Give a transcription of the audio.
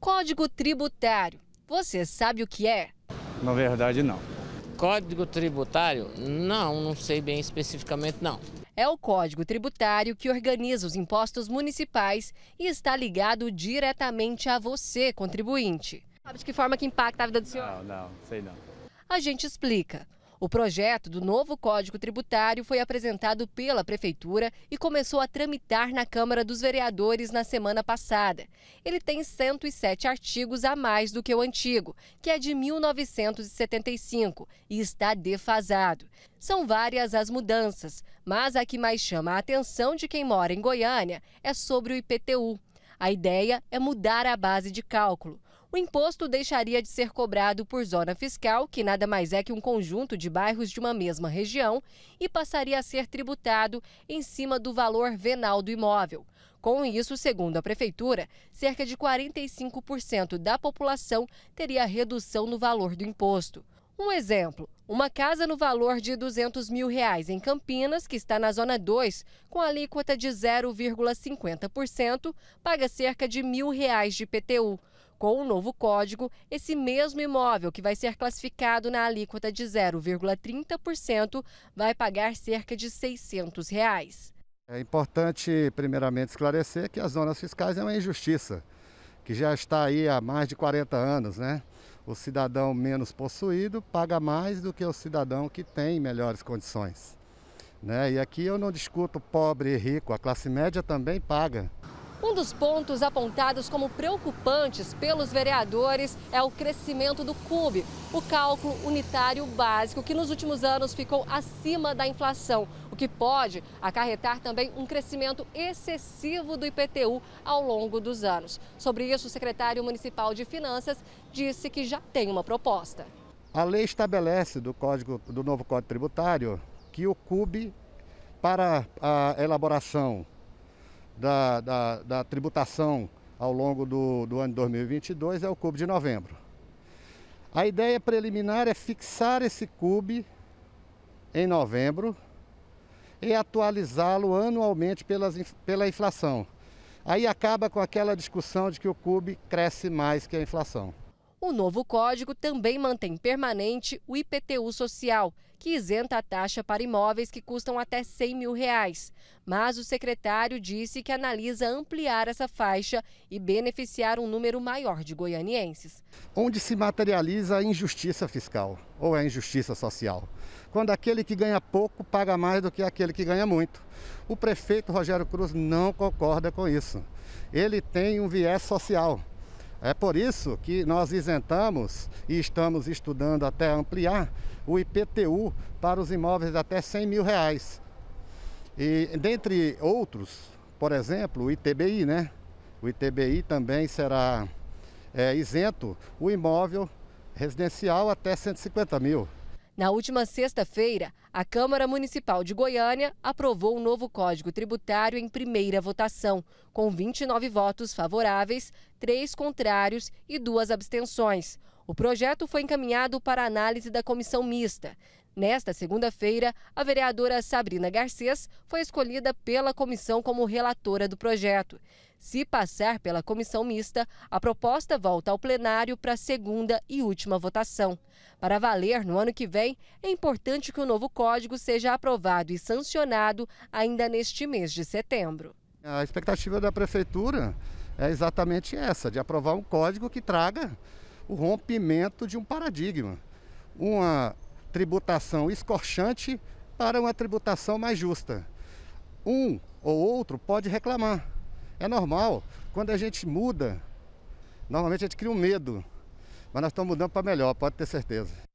Código tributário. Você sabe o que é? Na verdade, não. Código tributário? Não, não sei bem especificamente, não. É o Código Tributário que organiza os impostos municipais e está ligado diretamente a você, contribuinte. Sabe de que forma que impacta a vida do senhor? Não, não, sei não. A gente explica. O projeto do novo Código Tributário foi apresentado pela Prefeitura e começou a tramitar na Câmara dos Vereadores na semana passada. Ele tem 107 artigos a mais do que o antigo, que é de 1975, e está defasado. São várias as mudanças, mas a que mais chama a atenção de quem mora em Goiânia é sobre o IPTU. A ideia é mudar a base de cálculo o imposto deixaria de ser cobrado por zona fiscal, que nada mais é que um conjunto de bairros de uma mesma região, e passaria a ser tributado em cima do valor venal do imóvel. Com isso, segundo a Prefeitura, cerca de 45% da população teria redução no valor do imposto. Um exemplo, uma casa no valor de 200 mil reais em Campinas, que está na Zona 2, com alíquota de 0,50%, paga cerca de mil reais de PTU. Com o novo código, esse mesmo imóvel, que vai ser classificado na alíquota de 0,30%, vai pagar cerca de R$ 600. Reais. É importante, primeiramente, esclarecer que as zonas fiscais é uma injustiça, que já está aí há mais de 40 anos, né? O cidadão menos possuído paga mais do que o cidadão que tem melhores condições. Né? E aqui eu não discuto pobre e rico, a classe média também paga. Um dos pontos apontados como preocupantes pelos vereadores é o crescimento do CUB, o cálculo unitário básico, que nos últimos anos ficou acima da inflação, o que pode acarretar também um crescimento excessivo do IPTU ao longo dos anos. Sobre isso, o secretário municipal de Finanças disse que já tem uma proposta. A lei estabelece do, código, do novo Código Tributário que o CUB, para a elaboração da, da, da tributação ao longo do, do ano de 2022 é o CUB de novembro. A ideia preliminar é fixar esse CUB em novembro e atualizá-lo anualmente pelas, pela inflação. Aí acaba com aquela discussão de que o CUB cresce mais que a inflação. O novo código também mantém permanente o IPTU social, que isenta a taxa para imóveis que custam até 100 mil reais. Mas o secretário disse que analisa ampliar essa faixa e beneficiar um número maior de goianienses. Onde se materializa a injustiça fiscal ou a injustiça social? Quando aquele que ganha pouco paga mais do que aquele que ganha muito. O prefeito Rogério Cruz não concorda com isso. Ele tem um viés social. É por isso que nós isentamos e estamos estudando até ampliar o IPTU para os imóveis até 100 mil reais. E dentre outros, por exemplo, o ITBI, né? O ITBI também será é, isento o imóvel residencial até 150 mil. Na última sexta-feira, a Câmara Municipal de Goiânia aprovou o um novo Código Tributário em primeira votação, com 29 votos favoráveis, 3 contrários e duas abstenções. O projeto foi encaminhado para análise da comissão mista. Nesta segunda-feira, a vereadora Sabrina Garcês foi escolhida pela comissão como relatora do projeto. Se passar pela comissão mista, a proposta volta ao plenário para a segunda e última votação. Para valer no ano que vem, é importante que o novo código seja aprovado e sancionado ainda neste mês de setembro. A expectativa da prefeitura é exatamente essa, de aprovar um código que traga o rompimento de um paradigma. Uma tributação escorchante para uma tributação mais justa. Um ou outro pode reclamar. É normal. Quando a gente muda, normalmente a gente cria um medo. Mas nós estamos mudando para melhor, pode ter certeza.